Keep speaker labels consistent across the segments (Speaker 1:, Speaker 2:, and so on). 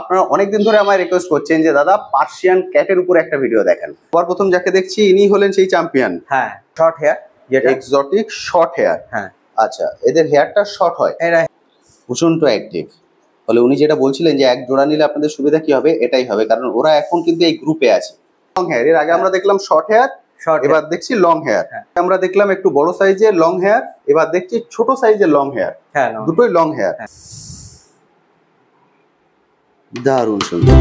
Speaker 1: আপনারা অনেকদিন ধরে আমায় রিকোয়েস্ট করছেন যে দাদা পার্সিয়ান ক্যাটের উপর একটা ভিডিও দেখেন পর প্রথম যাকে দেখছি ইনি হলেন সেই চ্যাম্পিয়ন হ্যাঁ শর্ট হেয়ার যেটা এক্সোটিক শর্ট হেয়ার হ্যাঁ আচ্ছা এদের হেয়ারটা শর্ট হয় এরা প্রচন্ড অ্যাক্টিভ ফলে উনি যেটা বলছিলেন যে এক জোড়া নিলে আপনাদের সুবিধা কি হবে এটাই হবে কারণ ওরা এখন কিন্তু এই গ্রুপে আছে লং হেয়ার এর আগে হ্যাঁ। আমরা দেখলাম শর্ট হেয়ার এবার দেখছি লং হেয়ার আমরা দেখলাম একটু বড় সাইজের লং হেয়ার এবার দেখছি ছোট সাইজের লং হেয়ার দুটোই লং হেয়ার দারুণ সুন্দর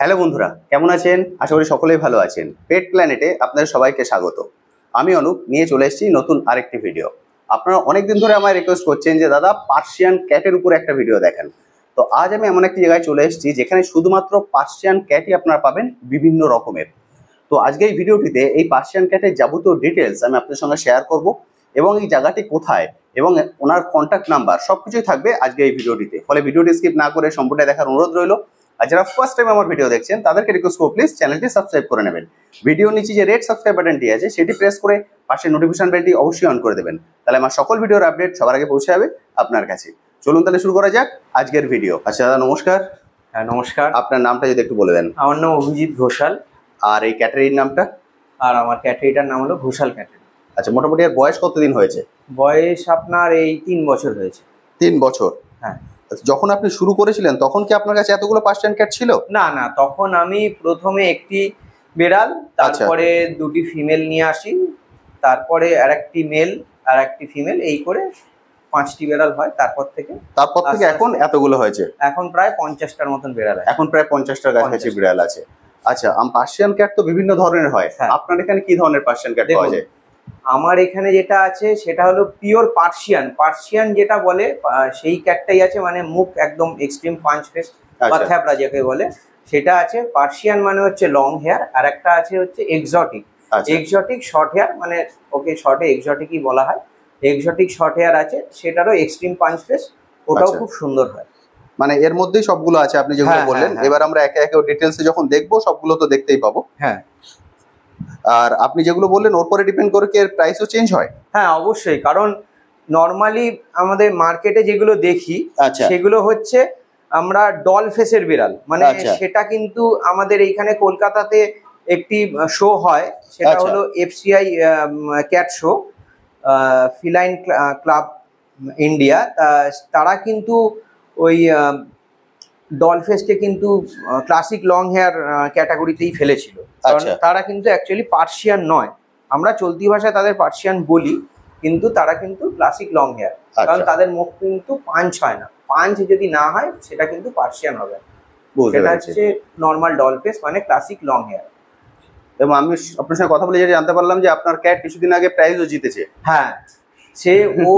Speaker 1: হ্যালো বন্ধুরা কেমন আছেন আশা করি সকলেই ভালো আছেন পেট প্ল্যানেটে আপনাদের সবাইকে স্বাগত আমি অনুপ নিয়ে চলে এসেছি নতুন আরেকটি ভিডিও আপনারা অনেক দিন ধরে আমায় রিকোয়েস্ট করছেন যে দাদা পার্সিয়ান ক্যাটের উপর একটা ভিডিও দেখেন তো আজ আমি এমন একটি জায়গায় চলে এসেছি যেখানে শুধুমাত্র পার্সিয়ান ক্যাটই আপনারা পাবেন বিভিন্ন রকমের তো আজকে এই ভিডিওটিতে এই পার্সিয়ান ক্যাটের যাবতীয় ডিটেলস আমি আপনাদের সঙ্গে শেয়ার করব এবং এই জায়গাটি কোথায় এবং ওনার কন্ট্যাক্ট নাম্বার সব কিছুই থাকবে আজকে এই ভিডিওটিতে ফলে ভিডিওটি স্কিপ না করে সম্পূর্ণ দেখার অনুরোধ রইল আর যারা ফার্স্ট টাইম আমার ভিডিও দেখছেন তাদেরকে রিকোয়েস্ট করব প্লিজ চ্যানেলটি সাবস্ক্রাইব করে নেবেন ভিডিও নিচে যে রেড সাবস্ক্রাইব বাটনটি আছে সেটি প্রেস করে পাশে নোটিফিকেশন বেলটি অবশ্যই অন করে দেবেন তাহলে আমার সকল ভিডিওর আপডেট সবার আগে পৌঁছে যাবে আপনার কাছে চলুন তাহলে শুরু করা যাক আজকের ভিডিও আচ্ছা দাদা নমস্কার হ্যাঁ নমস্কার আপনার নামটা যদি একটু বলে দেন আমার নাম অভিজিৎ ঘোষাল আর এই ক্যাটারির নামটা আর আমার ক্যাটারিটার নাম হলো ঘোষাল ক্যাটারি আচ্ছা মোটামুটি আর বয়স কতদিন হয়েছে বয়স আপনার এই তিন বছর হয়েছে তিন বছর হ্যাঁ আচ্ছা, যখন আপনি শুরু করেছিলেন তখন কি আপনার কাছে এতগুলো পার্সিয়ান ক্যাট ছিল না না
Speaker 2: তখন আমি প্রথমে একটি বেড়াল আচ্ছা। তারপরে দুটি ফিমেল নিয়ে আসি তারপরে আর একটি মেল আর একটি ফিমেল এই করে পাঁচটি বেড়াল হয় তারপর থেকে
Speaker 1: তারপর থেকে এখন এতগুলো হয়েছে
Speaker 2: এখন প্রায় পঞ্চাশটার মতন বেড়াল এখন
Speaker 1: প্রায় পঞ্চাশটার
Speaker 2: গাছ হয়েছে বিড়াল আছে আচ্ছা পার্সিয়ান ক্যাট তো বিভিন্ন ধরনের হয় হ্যাঁ। আপনার এখানে কি ধরনের পার্সিয়ান ক্যাট পাওয়া যায় আমার এখানে যেটা আছে সেটা হলো পিওর পার্সিয়ান পার্সিয়ান যেটা বলে সেই ক্যাটটাই আছে মানে মুখ একদম এক্সট্রিম পাঞ্চ ফেস বা আচ্ছা। থ্যাবড়া যাকে বলে সেটা আছে পার্সিয়ান মানে হচ্ছে লং হেয়ার আর একটা আছে হচ্ছে এক্সটিক এক্সটিক শর্ট হেয়ার মানে ওকে শর্টে এক্সটিকই বলা হয় এক্সটিক শর্ট হেয়ার আছে সেটারও এক্সট্রিম পাঞ্চ ফেস ওটাও আচ্ছা। খুব সুন্দর হয়
Speaker 1: মানে এর মধ্যেই সবগুলো আছে আপনি যেগুলো হ্যাঁ, হ্যাঁ, বললেন হ্যাঁ। এবার আমরা একে একে ডিটেলসে যখন দেখবো সবগুলো তো দেখতেই পাবো হ্যাঁ আর আপনি যেগুলো বললেন ওর পরে
Speaker 2: ডিপেন্ড করে কি এর প্রাইসও চেঞ্জ হয় হ্যাঁ অবশ্যই কারণ নর্মালি আমাদের মার্কেটে যেগুলো দেখি আচ্ছা। সেগুলো হচ্ছে আমরা ডল ফেসের বিড়াল মানে আচ্ছা। সেটা কিন্তু আমাদের এইখানে কলকাতাতে একটি শো হয় সেটা আচ্ছা। হলো FCI cat show feline club India তারা কিন্তু ওই ডলফেসকে কিন্তু ক্লাসিক লং হেয়ার ক্যাটাগরিতেই ফেলেছিল আচ্ছা। তারা কিন্তু অ্যাকচুয়ালি পার্সিয়ান নয় আমরা চলতি ভাষায় তাদের পার্সিয়ান বলি কিন্তু তারা কিন্তু ক্লাসিক লং হেয়ার কারণ তাদের মুখ কিন্তু পাঞ্চ হয় না পাঞ্চ যদি না হয় সেটা কিন্তু পার্সিয়ান হবে সেটা হচ্ছে নর্মাল ডলফেস মানে ক্লাসিক লং হেয়ার এবং আমি আপনার সঙ্গে কথা বলে যেটা জানতে পারলাম যে আপনার ক্যাট কিছুদিন আগে প্রাইজও জিতেছে হ্যাঁ সে ও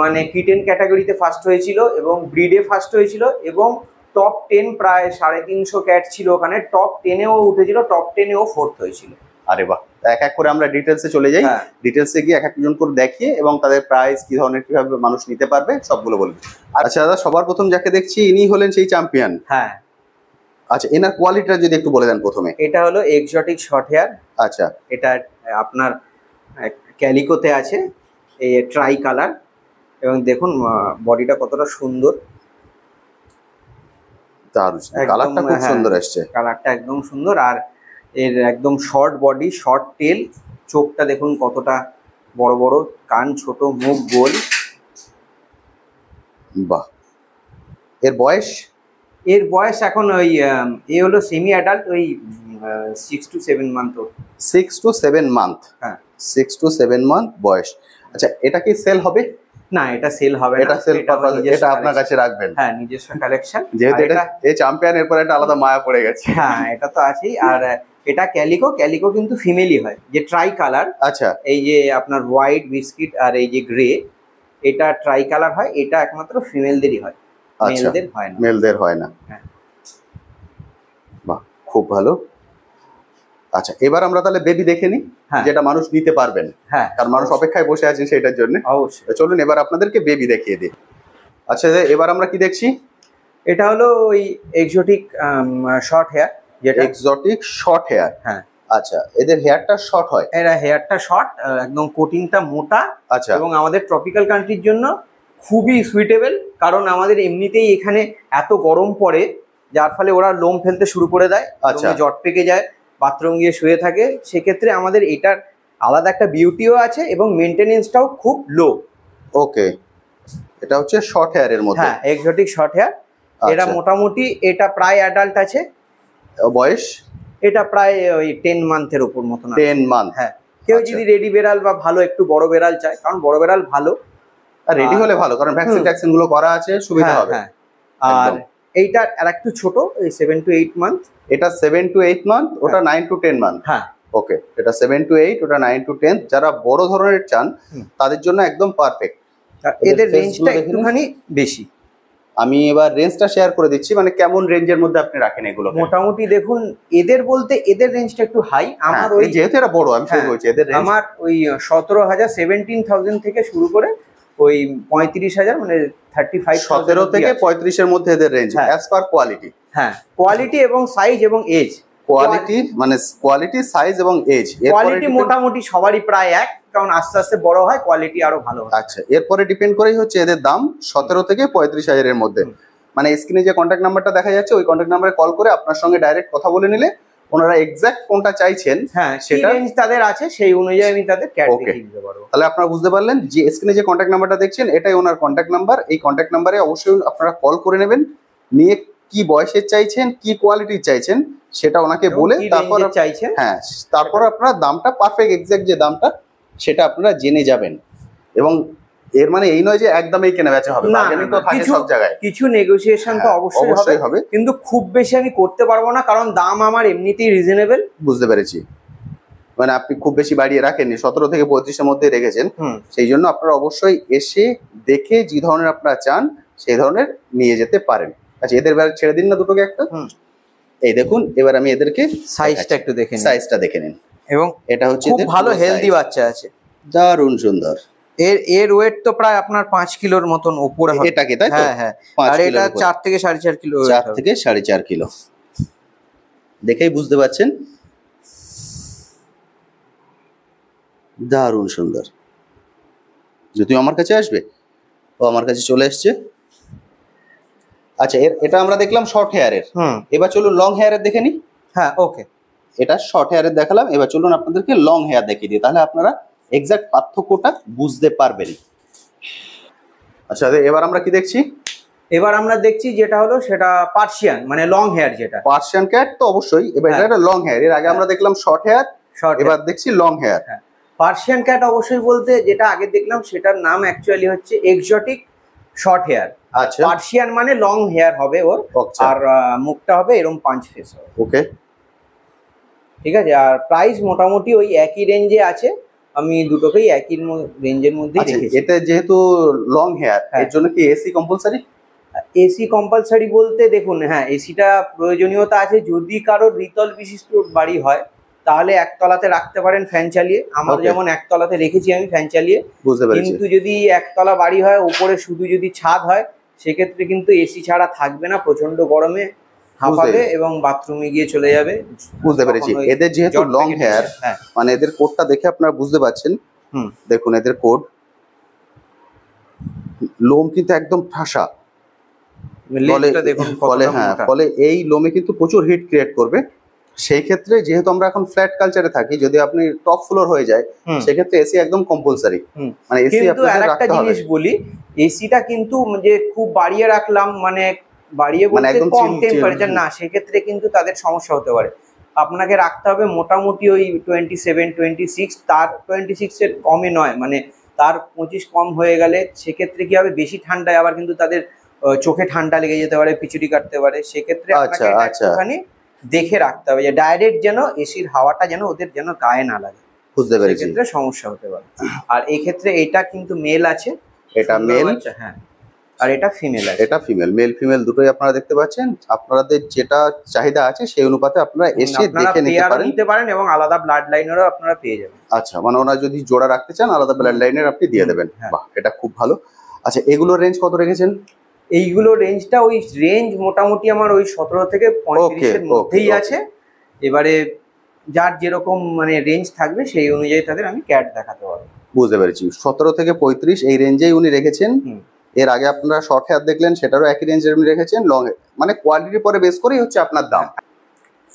Speaker 2: মানে কিটেন ক্যাটাগরিতে ফার্স্ট হয়েছিল এবং ব্রিডে ফার্স্ট হয়েছিল এবং টপ টেন প্রায় সাড়ে তিনশো ক্যাট ছিল ওখানে টপ টেনেও উঠেছিল টপ টেনেও ফোর্থ হয়েছিল
Speaker 1: আরে বাহ এক এক করে আমরা ডিটেলসে চলে যাই ডিটেলসে হ্যাঁ। গিয়ে এক একজন করে দেখিয়ে এবং তাদের প্রাইস কি ধরনের কিভাবে মানুষ নিতে পারবে সবগুলো বলবে আচ্ছা দাদা সবার প্রথম যাকে দেখছি ইনি হলেন সেই চ্যাম্পিয়ন হ্যাঁ আচ্ছা এনার কোয়ালিটিটা যদি একটু বলে দেন প্রথমে
Speaker 2: এটা হলো এক্সোটিক শর্ট হেয়ার আচ্ছা এটা আপনার ক্যালিকোতে আছে এই ট্রাই কালার এবং দেখুন বডিটা কতটা সুন্দর হ্যাঁ, সুন্দর আসছে কালারটা একদম সুন্দর আর এর একদম শর্ট বডি শর্ট টেল চোখটা দেখুন কতটা বড় বড় কান ছোট মুখ গোল বাহ এর বয়স এর বয়স এখন ওই এ হলো সেমি অ্যাডাল্ট ওই six to seven month
Speaker 1: six to seven month হ্যাঁ সিক্স টু সেভেন মান্থ বয়স আচ্ছা এটা কি সেল হবে
Speaker 2: না এটা সেল হবে এটা সেল পারপাস এটা আপনার কাছে রাখবেন হ্যাঁ নিজস্ব কালেকশন যেহেতু এটা এই চ্যাম্পিয়ন এরপর একটা আলাদা মায়া পড়ে গেছে হ্যাঁ এটা তো আছেই আর এটা ক্যালিকো ক্যালিকো কিন্তু ফিমেলই হয় যে ট্রাই কালার আচ্ছা এই যে আপনার হোয়াইট বিস্কিট আর এই যে গ্রে এটা ট্রাই কালার হয় এটা একমাত্র ফিমেলদেরই হয় মেলদের আচ্ছা। হয় না
Speaker 1: মেলদের হয় না হ্যাঁ। বাহ খুব ভালো আচ্ছা এবার আমরা তাহলে বেবি দেখে নিই হ্যাঁ। যেটা মানুষ নিতে পারবেন হ্যাঁ কারণ মানুষ অপেক্ষায় বসে আছেন সেটার জন্য অবশ্যই চলুন এবার আপনাদেরকে বেবি দেখিয়ে দিই আচ্ছা এবার আমরা কি দেখছি এটা হলো ওই এক্সোটিক শর্ট হেয়ার যেটা এক্সোটিক শর্ট হেয়ার হ্যাঁ আচ্ছা এদের হেয়ারটা শর্ট হয়
Speaker 2: এরা হেয়ারটা শর্ট একদম কোটিংটা মোটা আচ্ছা এবং আমাদের ট্রপিক্যাল কান্ট্রির জন্য খুবই সুইটেবল কারণ আমাদের এমনিতেই এখানে এত গরম পড়ে যার ফলে ওরা লোম ফেলতে শুরু করে দেয় আচ্ছা জট পেকে যায় বাথরুম গিয়ে শুয়ে থাকে সেক্ষেত্রে আমাদের এটার আলাদা একটা বিউটিও আছে এবং মেনটেনেন্সটাও খুব লো ওকে এটা হচ্ছে শর্ট হেয়ারের মধ্যে হ্যাঁ এক্সোটিক শর্ট হেয়ার এটা আচ্ছা। মোটামুটি এটা প্রায় অ্যাডাল্ট আছে বয়স এটা প্রায় ওই টেন মান্থের উপর মতন টেন মান্থ হ্যাঁ কেউ আচ্ছা। যদি রেডি বেড়াল বা ভালো একটু বড় বেড়াল চায় কারণ বড় বেড়াল ভালো আর রেডি হলে ভালো কারণ ভ্যাকসিন ট্যাকসিন গুলো করা আছে সুবিধা হ্যাঁ, হবে হ্যাঁ আর এইটা আর একটু ছোট এই সেভেন টু এইট
Speaker 1: মান্থ এটা সেভেন টু এইট মান্থ ওটা নাইন টু টেন মান্থ হ্যাঁ ওকে হ্যাঁ। এটা সেভেন টু এইট ওটা নাইন টু টেন যারা বড় ধরনের চান তাদের জন্য একদম পারফেক্ট এদের রেঞ্জটা একটুখানি বেশি আমি এবার রেঞ্জটা শেয়ার করে দিচ্ছি মানে কেমন রেঞ্জের মধ্যে আপনি রাখেন এগুলো
Speaker 2: মোটামুটি দেখুন এদের বলতে এদের রেঞ্জটা একটু হাই হ্যাঁ, আমার ওই যেহেতু এটা বড় আমি শুরু হ্যাঁ, করেছি এদের আমার ওই সতেরো হাজার সেভেন্টিন থাউজেন্ড থেকে শুরু করে ওই পঁয়ত্রিশ হাজার মানে থার্টি ফাইভ সতেরো থেকে পঁয়ত্রিশের মধ্যে এদের রেঞ্জ অ্যাজ পার কোয়ালিটি হ্যাঁ কোয়ালিটি হ্যাঁ, এবং
Speaker 1: সাইজ এবং এজ কোয়ালিটি মানে কোয়ালিটি সাইজ এবং এজ কোয়ালিটি মোটামুটি সবারই প্রায় এক কারণ আস্তে আস্তে বড় হয় কোয়ালিটি আরো ভালো আচ্ছা এরপরে ডিপেন্ড করেই হচ্ছে এদের দাম সতেরো থেকে পঁয়ত্রিশ হাজারের মধ্যে মানে স্ক্রিনে যে কন্ট্যাক্ট নাম্বারটা দেখা যাচ্ছে ওই কন্ট্যাক্ট নাম্বারে কল করে আপনার সঙ্গে ডাইরেক্ট কথা বলে নিলে ওনারা এক্স্যাক্ট কোনটা চাইছেন হ্যাঁ সেটা তাদের আছে সেই অনুযায়ী আমি তাদের ক্যাট দেখিয়ে দিতে পারবো তাহলে আপনারা বুঝতে পারলেন যে স্ক্রিনে যে কন্ট্যাক্ট নাম্বারটা দেখছেন এটাই ওনার কন্ট্যাক্ট নাম্বার এই কন্ট্যাক্ট নাম্বারে অবশ্যই আপনারা কল করে নেবেন নিয়ে কি বয়সের চাইছেন কি কোয়ালিটির চাইছেন সেটা ওনাকে বলে তারপর চাইছেন হ্যাঁ তারপর আপনারা দামটা পারফেক্ট এক্স্যাক্ট যে দামটা সেটা আপনারা জেনে যাবেন এবং এর মানে এই নয় যে একদম এই কেনা বেচা হবে বার্গেনিং তো থাকে সব জায়গায়
Speaker 2: কিছু নেগোসিয়েশন তো হ্যাঁ, অবশ্যই হবে কিন্তু খুব বেশি আমি করতে পারবো না কারণ দাম আমার এমনিতেই রিজনেবল
Speaker 1: বুঝতে পেরেছি মানে আপনি খুব বেশি বাড়িয়ে রাখেননি সতেরো থেকে পঁয়ত্রিশের মধ্যে রেখেছেন সেই জন্য আপনারা অবশ্যই এসে দেখে যে ধরনের আপনারা চান সেই ধরনের নিয়ে যেতে পারেন আচ্ছা এদের বেলা ছেড়ে দিন না দুটোকে একটা
Speaker 2: এই দেখুন এবার আমি এদেরকে সাইজটা একটু দেখে সাইজটা দেখে নিন এবং এটা হচ্ছে ভালো হেলদি
Speaker 1: বাচ্চা আছে দারুণ সুন্দর
Speaker 2: এর এর ওয়েট তো প্রায় আপনার পাঁচ কিলোর মতন উপরে এটাকে তাই হ্যাঁ হ্যাঁ আর এটা চার থেকে সাড়ে চার কিলো চার থেকে
Speaker 1: সাড়ে চার কিলো দেখেই বুঝতে পারছেন দারুণ সুন্দর যদি আমার কাছে আসবে ও আমার কাছে চলে এসছে আচ্ছা এটা আমরা দেখলাম শর্ট হেয়ারের এবার চলুন লং হেয়ারের দেখে নি হ্যাঁ ওকে এটা শর্ট হেয়ারের দেখালাম এবার চলুন আপনাদেরকে লং হেয়ার দেখিয়ে দিই তাহলে
Speaker 2: আপনারা এক্সাক্ট পার্থক্যটা বুঝতে পারবেন আচ্ছা এবার আমরা কি দেখছি এবার আমরা দেখছি যেটা হলো সেটা পার্সিয়ান মানে লং হেয়ার যেটা পার্সিয়ান ক্যাট তো অবশ্যই এবার এটা লং হ্যাঁ। হেয়ার এর আগে হ্যাঁ। আমরা দেখলাম শর্ট হেয়ার শর্ট এবার দেখছি লং হেয়ার পার্সিয়ান ক্যাট অবশ্যই বলতে যেটা আগে দেখলাম সেটার নাম অ্যাকচুয়ালি হচ্ছে এক্সোটিক শর্ট হেয়ার আচ্ছা পার্সিয়ান মানে লং হেয়ার হবে ওর আচ্ছা। আর মুখটা হবে এরকম পাঁচ ফেস ওকে ঠিক আছে আর প্রাইস মোটামুটি ওই একই রেঞ্জে আছে আমি দুটোকেই একই রেঞ্জের মধ্যে এটা যেহেতু লং হেয়ার এর জন্য কি এসি কম্পালসারি এসি কম্পালসারি বলতে দেখুন হ্যাঁ এসিটা প্রয়োজনীয়তা আছে যদি কারো রিতল বিশিষ্ট বাড়ি হয় তাহলে একতলাতে রাখতে পারেন ফ্যান চালিয়ে আমার যেমন একতলাতে রেখেছি আমি ফ্যান চালিয়ে কিন্তু যদি একতলা বাড়ি হয় উপরে শুধু যদি ছাদ হয় সেক্ষেত্রে কিন্তু এসি ছাড়া থাকবে না প্রচন্ড গরমে হাঁপাবে এবং বাথরুমে গিয়ে চলে যাবে বুঝতে পেরেছি এদের যেহেতু লং
Speaker 1: হেয়ার মানে এদের কোটটা দেখে আপনারা বুঝতে পারছেন দেখুন এদের কোট লোম কিন্তু একদম ফাঁসা মানে হ্যাঁ, ফলে এই লোমে কিন্তু প্রচুর হিট ক্রিয়েট করবে সেই ক্ষেত্রে যেহেতু আমরা এখন ফ্ল্যাট কালচারে থাকি যদি আপনি টপ ফ্লোর হয়ে যায় সেক্ষেত্রে এসি একদম কম্পালসারি মানে এসি আপনাকে রাখতে হবে জিনিস
Speaker 2: বলি এসিটা কিন্তু যে খুব বাড়িয়ে রাখলাম মানে বাড়িয়ে মানে বলতে কম টেম্পারেচার হ্যাঁ। না সেক্ষেত্রে কিন্তু তাদের সমস্যা হতে পারে আপনাকে রাখতে হবে মোটামুটি ওই টোয়েন্টি সেভেন টোয়েন্টি সিক্স তার টোয়েন্টি সিক্সের কমে নয় মানে তার পঁচিশ কম হয়ে গেলে সেক্ষেত্রে কি হবে বেশি ঠান্ডায় আবার কিন্তু তাদের চোখে ঠান্ডা লেগে যেতে পারে পিচুড়ি কাটতে পারে সেক্ষেত্রে আচ্ছা, আপনাকে মানে দেখে রাখতে হবে যে ডাইরেক্ট যেন এসির হাওয়াটা যেন ওদের যেন গায়ে না লাগে
Speaker 1: বুঝতে পেরেছি ক্ষেত্রে
Speaker 2: সমস্যা হতে পারে আর এই ক্ষেত্রে এটা কিন্তু মেল আছে এটা মেল হ্যাঁ
Speaker 1: আর এটা ফিমেল আচ্ছা। এটা ফিমেল মেল ফিমেল দুটোই আপনারা দেখতে পাচ্ছেন আপনাদের যেটা চাহিদা আছে সেই অনুপাতে আপনারা এসে দেখে নিতে পারেন নিতে
Speaker 2: পারেন এবং আলাদা ব্লাড লাইনেরও আপনারা পেয়ে যাবেন
Speaker 1: আচ্ছা মানে ওনারা যদি জোড়া রাখতে চান আলাদা ব্লাড লাইনের আপনি দিয়ে দেবেন হ্যাঁ। বাহ এটা খুব ভালো আচ্ছা এগুলোর রেঞ্জ কত
Speaker 2: রেখেছেন এইগুলো রেঞ্জটা ওই রেঞ্জ মোটামুটি আমার ওই সতেরো থেকে এর মধ্যেই আছে এবারে যার যেরকম মানে রেঞ্জ থাকবে সেই অনুযায়ী তাদের আমি ক্যাট দেখাতে পারব
Speaker 1: বুঝতে পেরেছি সতেরো থেকে পঁয়ত্রিশ এই রেঞ্জেই উনি রেখেছেন এর আগে আপনারা শর্ট হেয়ার দেখলেন সেটারও একই রেঞ্জ আপনি রেখেছেন লং হেয়ার মানে কোয়ালিটির পরে বেস করেই হচ্ছে আপনার দাম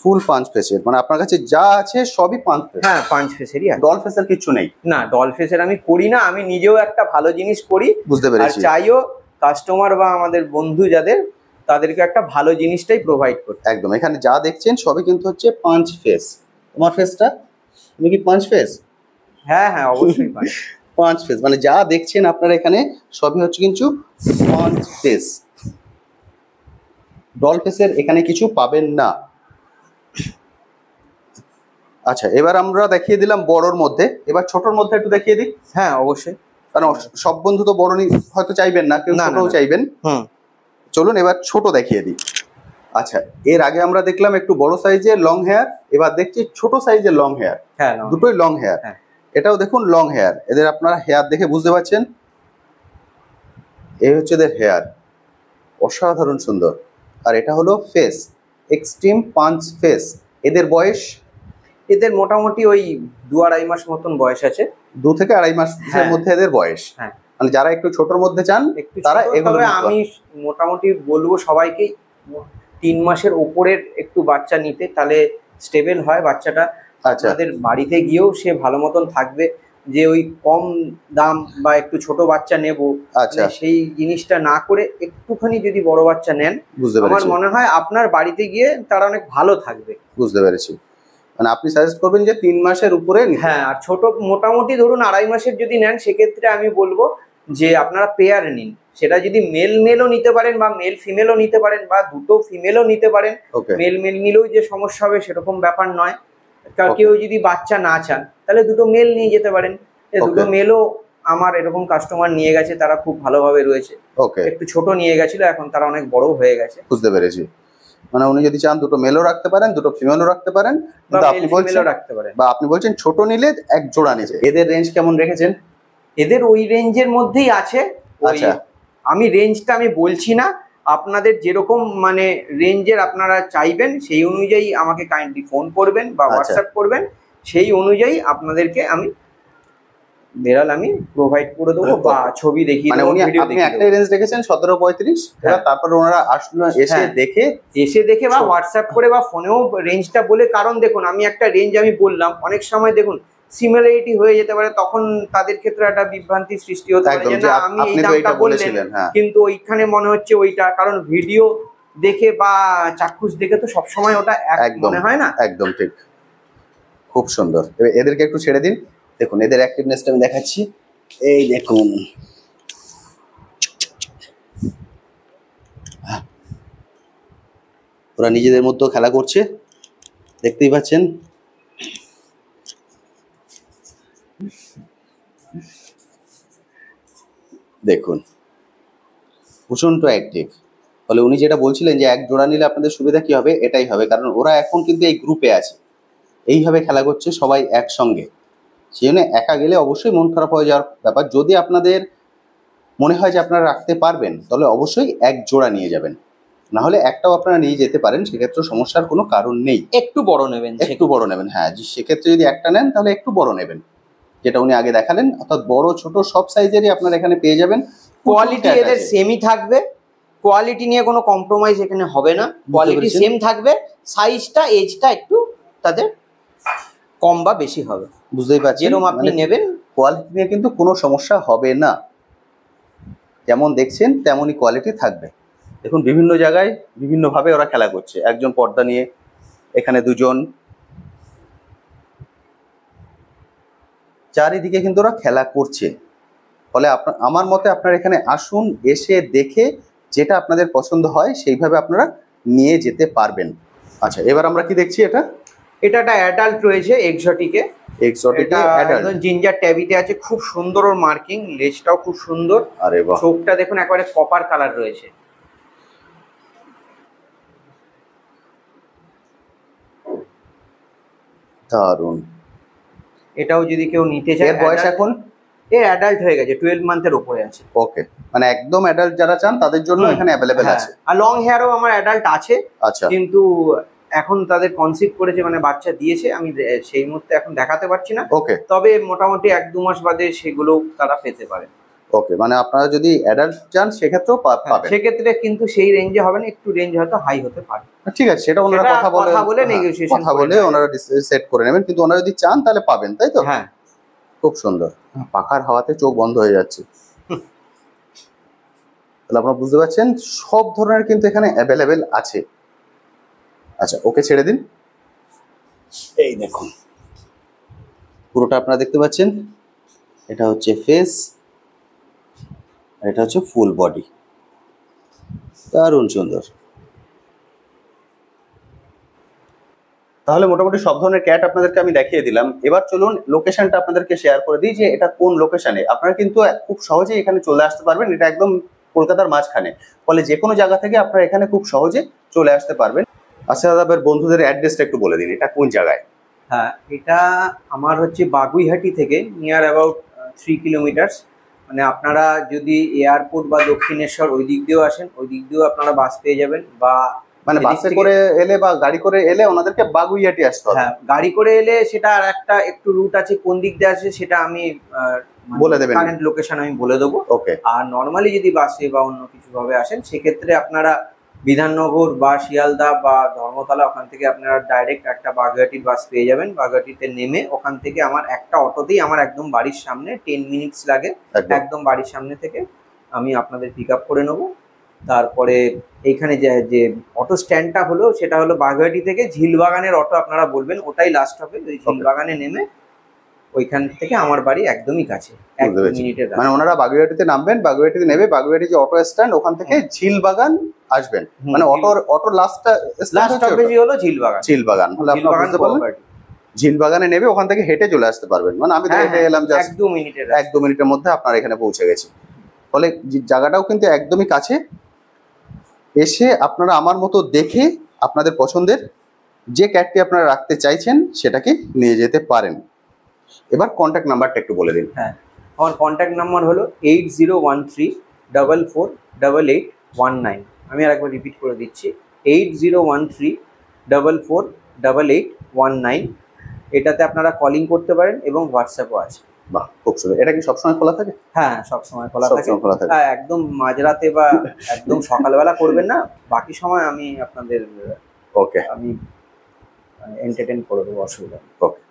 Speaker 2: ফুল পাঁচ ফেসের মানে আপনার কাছে যা আছে সবই পাঁচ ফেস হ্যাঁ পাঁচ ফেসেরই আছে ডল ফেসের কিছু নেই না ডল ফেসের আমি করি না আমি নিজেও একটা ভালো জিনিস করি বুঝতে পেরেছি চাইও কাস্টমার বা আমাদের বন্ধু যাদের তাদেরকে একটা ভালো জিনিসটাই প্রোভাইড করতে একদম এখানে যা
Speaker 1: দেখছেন সবই কিন্তু হচ্ছে পাঁচ ফেস তোমার ফেসটা তুমি কি পাঁচ ফেস হ্যাঁ হ্যাঁ অবশ্যই পাঁচ ফ্রন্ট ফেস মানে যা দেখছেন আপনারা এখানে সবই হচ্ছে কিন্তু ফ্রন্ট ফেস ডল ফেসের এখানে কিছু পাবেন না আচ্ছা এবার আমরা দেখিয়ে দিলাম বড়োর মধ্যে এবার ছোটোর মধ্যে একটু দেখিয়ে দিই হ্যাঁ অবশ্যই কারণ সব বন্ধু তো বড় হয়তো চাইবেন না কেউ ছোটও চাইবেন চলুন এবার ছোট দেখিয়ে দিই আচ্ছা এর আগে আমরা দেখলাম একটু বড় সাইজের লং হেয়ার এবার দেখছি ছোট সাইজের লং হেয়ার হ্যাঁ দুটোই লং হেয়ার এটাও দেখুন লং হেয়ার এদের আপনারা হেয়ার দেখে বুঝতে পারছেন এই হচ্ছে এদের হেয়ার অসাধারণ সুন্দর আর এটা হলো ফেস এক্সট্রিম পাঞ্চ ফেস এদের বয়স এদের মোটামুটি ওই দু আড়াই মাস মতন বয়স আছে দু থেকে আড়াই মাসের হ্যাঁ। মধ্যে এদের বয়স হ্যাঁ মানে যারা একটু ছোটর মধ্যে চান তারা এভাবে আমি
Speaker 2: মোটামুটি বলবো সবাইকে তিন মাসের ওপরের একটু বাচ্চা নিতে তাহলে স্টেবেল হয় বাচ্চাটা তাদের আচ্ছা। বাড়িতে গিয়েও সে ভালো মতন থাকবে যে ওই কম দাম বা একটু ছোট বাচ্চা নেব আচ্ছা মানে সেই জিনিসটা না করে একটুখানি যদি বড় বাচ্চা নেন বুঝতে আমার মনে হয় আপনার বাড়িতে গিয়ে তারা অনেক ভালো থাকবে বুঝতে পেরেছি মানে আপনি সাজেস্ট করবেন যে তিন মাসের উপরে হ্যাঁ আর ছোট মোটামুটি ধরুন আড়াই মাসের যদি নেন সেক্ষেত্রে আমি বলবো যে আপনারা পেয়ার নিন সেটা যদি মেল মেলও নিতে পারেন বা মেল ফিমেলও নিতে পারেন বা দুটো ফিমেলও নিতে পারেন মেল মেল নিলেও যে সমস্যা হবে সেরকম ব্যাপার নয় কেউ যদি বাচ্চা না চান তাহলে দুটো মেল নিয়ে যেতে পারেন দুটো মেলও আমার এরকম কাস্টমার নিয়ে গেছে তারা খুব ভালোভাবে রয়েছে ওকে একটু ছোট নিয়ে গেছিল এখন তারা অনেক বড় হয়ে গেছে
Speaker 1: বুঝতে পেরেছি মানে উনি যদি চান দুটো মেলও রাখতে পারেন দুটো ফিমেলও রাখতে পারেন আপনি বলছেন রাখতে পারেন বা আপনি বলছেন ছোট নিলে এক জোড়া নিচে
Speaker 2: এদের রেঞ্জ কেমন রেখেছেন এদের ওই রেঞ্জের মধ্যেই আছে আচ্ছা আমি রেঞ্জটা আমি বলছি না আপনাদের যেরকম মানে রেঞ্জের আপনারা চাইবেন সেই অনুযায়ী আমাকে কাইন্ডলি ফোন করবেন বা হোয়াটসঅ্যাপ আচ্ছা। করবেন সেই অনুযায়ী আপনাদেরকে আমি বেড়াল আমি প্রোভাইড করে দেবো আচ্ছা, বা ছবি দেখি মানে উনি আপনি একটা রেঞ্জ দেখেছেন সতেরো পঁয়ত্রিশ তারপর ওনারা আসলো হ্যাঁ। এসে দেখে এসে দেখে বা হোয়াটসঅ্যাপ করে বা ফোনেও রেঞ্জটা বলে কারণ দেখুন আমি একটা রেঞ্জ আমি বললাম অনেক সময় দেখুন সিমিলারিটি হয়ে যেতে পারে তখন তাদের ক্ষেত্রে একটা বিভ্রান্তি সৃষ্টি হতে পারে যে না আমি এই দামটা বললেন হ্যাঁ। কিন্তু ওইখানে মনে হচ্ছে ওইটা কারণ ভিডিও দেখে বা চাক্ষুষ দেখে তো সবসময় ওটা এক মনে হয়
Speaker 1: না একদম ঠিক খুব সুন্দর এদেরকে একটু ছেড়ে দিন দেখুন এদের অ্যাক্টিভনেসটা আমি দেখাচ্ছি এই দেখুন হ্যাঁ। ওরা নিজেদের মধ্যেও খেলা করছে দেখতেই পাচ্ছেন দেখুন প্রচণ্ড অ্যাক্টিভ ফলে উনি যেটা বলছিলেন যে এক জোড়া নিলে আপনাদের সুবিধা কি হবে এটাই হবে কারণ ওরা এখন কিন্তু এই গ্রুপে আছে এইভাবে খেলা করছে সবাই একসঙ্গে সেই জন্য একা গেলে অবশ্যই মন খারাপ হয়ে যাওয়ার ব্যাপার যদি আপনাদের মনে হয় যে আপনারা রাখতে পারবেন তাহলে অবশ্যই এক জোড়া নিয়ে যাবেন না হলে একটাও আপনারা নিয়ে যেতে পারেন সেক্ষেত্রে সমস্যার কোনো কারণ নেই একটু বড় নেবেন একটু বড় নেবেন হ্যাঁ সেক্ষেত্রে যদি একটা নেন তাহলে একটু বড় নেবেন যেটা উনি আগে দেখালেন অর্থাৎ বড় ছোট সব সাইজেরই আপনারা এখানে পেয়ে যাবেন কোয়ালিটি এদের সেমই
Speaker 2: থাকবে কোয়ালিটি নিয়ে কোনো কম্প্রোমাইজ এখানে হবে না কোয়ালিটি সেম থাকবে সাইজটা এজটা একটু তাদের কম বা বেশি হবে
Speaker 1: বুঝতেই পারছি এরকম আপনি মানে নেবেন কোয়ালিটি নিয়ে কিন্তু কোনো সমস্যা হবে না যেমন দেখছেন তেমনই কোয়ালিটি থাকবে দেখুন বিভিন্ন জায়গায় বিভিন্নভাবে ওরা খেলা করছে একজন পর্দা নিয়ে এখানে দুজন চারিদিকে কিন্তু ওরা খেলা করছে ফলে আপনার আমার মতে আপনারা এখানে আসুন এসে দেখে যেটা আপনাদের পছন্দ হয় সেইভাবে আপনারা নিয়ে যেতে পারবেন আচ্ছা এবার
Speaker 2: আমরা কি দেখছি এটা এটা একটা অ্যাডাল্ট রয়েছে এক্সটিকে দারুন জিঞ্জার আছে খুব সুন্দর মার্কিং লেজটাও খুব সুন্দর দেখুন একেবারে কপার কালার রয়েছে দারুণ এটাও যদি কেউ নিতে চায় এর বয়স এখন এর অ্যাডাল্ট হয়ে গেছে টুয়েলভ মান্থের উপরে আছে ওকে মানে একদম অ্যাডাল্ট যারা চান
Speaker 1: তাদের জন্য এখানে অ্যাভেলেবেল আছে
Speaker 2: আর লং হেয়ারও আমার অ্যাডাল্ট আছে আচ্ছা কিন্তু এখন তাদের কনসিভ করেছে মানে বাচ্চা দিয়েছে আমি সেই মুহূর্তে এখন দেখাতে পারছি না ওকে তবে মোটামুটি এক দু মাস বাদে সেগুলো তারা পেতে পারে
Speaker 1: ওকে মানে আপনারা যদি অ্যাডাল্ট চান সেক্ষেত্রেও হ্যাঁ, পাবেন
Speaker 2: সেক্ষেত্রে কিন্তু সেই রেঞ্জে হবে না একটু রেঞ্জ হয়তো হাই হতে পারে
Speaker 1: ঠিক আছে সেটা ওনারা কথা বলে কথা বলে নেগোসিয়েশন হ্যাঁ, কথা বলে ওনারা সেট করে নেবেন কিন্তু ওনারা যদি চান তাহলে পাবেন তাই তো হ্যাঁ খুব সুন্দর হ্যাঁ, পাখার হাওয়াতে চোখ বন্ধ হয়ে যাচ্ছে তাহলে আপনারা বুঝতে পারছেন সব ধরনের কিন্তু এখানে অ্যাভেলেবেল আছে আচ্ছা ওকে ছেড়ে দিন এই দেখুন পুরোটা আপনারা দেখতে পাচ্ছেন এটা হচ্ছে ফেস আর এটা হচ্ছে ফুল বডি দারুণ সুন্দর তাহলে মোটামুটি সব ধরনের ক্যাট আপনাদেরকে আমি দেখিয়ে দিলাম এবার চলুন লোকেশনটা আপনাদেরকে শেয়ার করে দিই যে এটা কোন লোকেশনে আপনারা কিন্তু খুব সহজেই এখানে চলে আসতে পারবেন এটা একদম কলকাতার মাঝখানে ফলে যে কোনো জায়গা থেকে আপনারা এখানে খুব সহজে চলে আসতে পারবেন আচ্ছা দাদা বন্ধুদের অ্যাড্রেসটা একটু বলে দিন এটা কোন জায়গায়
Speaker 2: হ্যাঁ এটা আমার হচ্ছে বাগুইহাটি থেকে নিয়ার অ্যাবাউট থ্রি কিলোমিটার্স মানে আপনারা যদি এয়ারপোর্ট বা দক্ষিণেশ্বর ওই দিক দিয়েও আসেন ওই দিক দিয়েও আপনারা বাস পেয়ে যাবেন বা মানে বাসে করে এলে বা গাড়ি করে এলে ওনাদেরকে বাগুইয়াটি আসতে হবে হ্যাঁ গাড়ি করে এলে সেটা আর একটা একটু রুট আছে কোন দিক দিয়ে আসে সেটা আমি মানে বলে দেবেন কারেন্ট লোকেশন আমি বলে দেবো ওকে আর নর্মালি যদি বাসে বা অন্য কিছু ভাবে আসেন সেক্ষেত্রে আপনারা বিধাননগর বা শিয়ালদা বা ধর্মতলা ওখান থেকে আপনারা ডাইরেক্ট একটা বাগাটির বাস পেয়ে যাবেন বাগাটিতে নেমে ওখান থেকে আমার একটা অটোতেই আমার একদম বাড়ির সামনে টেন মিনিটস লাগে একদম বাড়ির সামনে থেকে আমি আপনাদের পিক আপ করে নেবো তারপরে এইখানে যে যে অটো স্ট্যান্ডটা হলো সেটা হলো বাগাটি থেকে ঝিলবাগানের অটো আপনারা বলবেন ওটাই লাস্ট হবে ওই ঝিলবাগানে নেমে ওইখান থেকে আমার বাড়ি একদমই কাছে মানে ওনারা
Speaker 1: বাগুইয়াটিতে নামবেন বাগুইয়াটিতে নেবে বাগুইয়াটি যে অটো স্ট্যান্ড ওখান থেকে হ্যাঁ। মানে ঝিল বাগান আসবেন মানে অটোর অটো লাস্টটা হলো ঝিল বাগান ঝিল বাগান ঝিল বাগানে নেবে ওখান থেকে হেঁটে চলে আসতে পারবেন মানে আমি তো হ্যাঁ, হেঁটে হ্যাঁ, এলাম জাস্ট 1 2 মিনিটের এক দু মিনিটের মধ্যে আপনার এখানে পৌঁছে গেছি ফলে জায়গাটাও কিন্তু একদমই কাছে এসে আপনারা আমার মতো দেখে আপনাদের পছন্দের যে ক্যাটটি আপনারা রাখতে চাইছেন সেটাকে নিয়ে যেতে পারেন এবার কন্ট্যাক্ট নাম্বারটা একটু বলে দিন
Speaker 2: হ্যাঁ আমার কন্ট্যাক্ট নাম্বার হলো eight zero one three double four double eight one nine আমি আর একবার রিপিট করে দিচ্ছি eight zero one three double four double eight one nine এটাতে আপনারা কলিং করতে পারেন এবং হোয়াটসঅ্যাপও আছে বাহ খুব সুন্দর এটা কি সবসময় খোলা থাকে হ্যাঁ সবসময় খোলা থাকে খোলা থাকে হ্যাঁ, একদম মাঝরাতে বা একদম সকালবেলা করবেন না বাকি সময় আমি আপনাদের
Speaker 1: ওকে আমি এন্টারটেইন করে দেবো অসুবিধা ওকে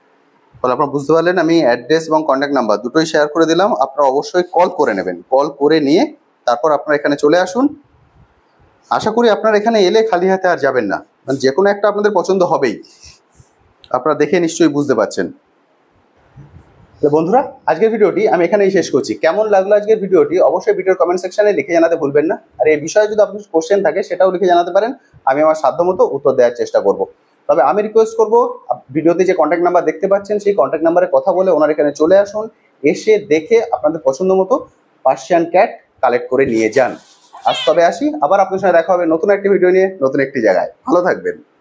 Speaker 1: তাহলে আপনারা বুঝতে পারলেন আমি অ্যাড্রেস এবং কন্ট্যাক্ট নাম্বার দুটোই শেয়ার করে দিলাম আপনারা অবশ্যই কল করে নেবেন কল করে নিয়ে তারপর আপনারা এখানে চলে আসুন আশা করি আপনারা এখানে এলে খালি হাতে আর যাবেন না মানে যে কোনো একটা আপনাদের পছন্দ হবেই আপনারা দেখে নিশ্চয়ই বুঝতে পারছেন তো বন্ধুরা আজকের ভিডিওটি আমি এখানেই শেষ করছি কেমন লাগলো আজকের ভিডিওটি অবশ্যই ভিডিওর কমেন্ট সেকশনে লিখে জানাতে ভুলবেন না আর এই বিষয়ে যদি আপনার কোশ্চেন থাকে সেটাও লিখে জানাতে পারেন আমি আমার সাধ্যমতো উত্তর দেওয়ার চেষ্টা করবো তবে আমি রিকোয়েস্ট করবো ভিডিওতে যে কন্ট্যাক্ট নাম্বার দেখতে পাচ্ছেন সেই কন্ট্যাক্ট নাম্বারে কথা বলে ওনার এখানে চলে আসুন এসে দেখে আপনাদের পছন্দ মতো পার্সিয়ান ক্যাট কালেক্ট করে নিয়ে যান আজ তবে আসি আবার আপনার সঙ্গে দেখা হবে নতুন একটি ভিডিও নিয়ে নতুন একটি জায়গায় ভালো থাকবেন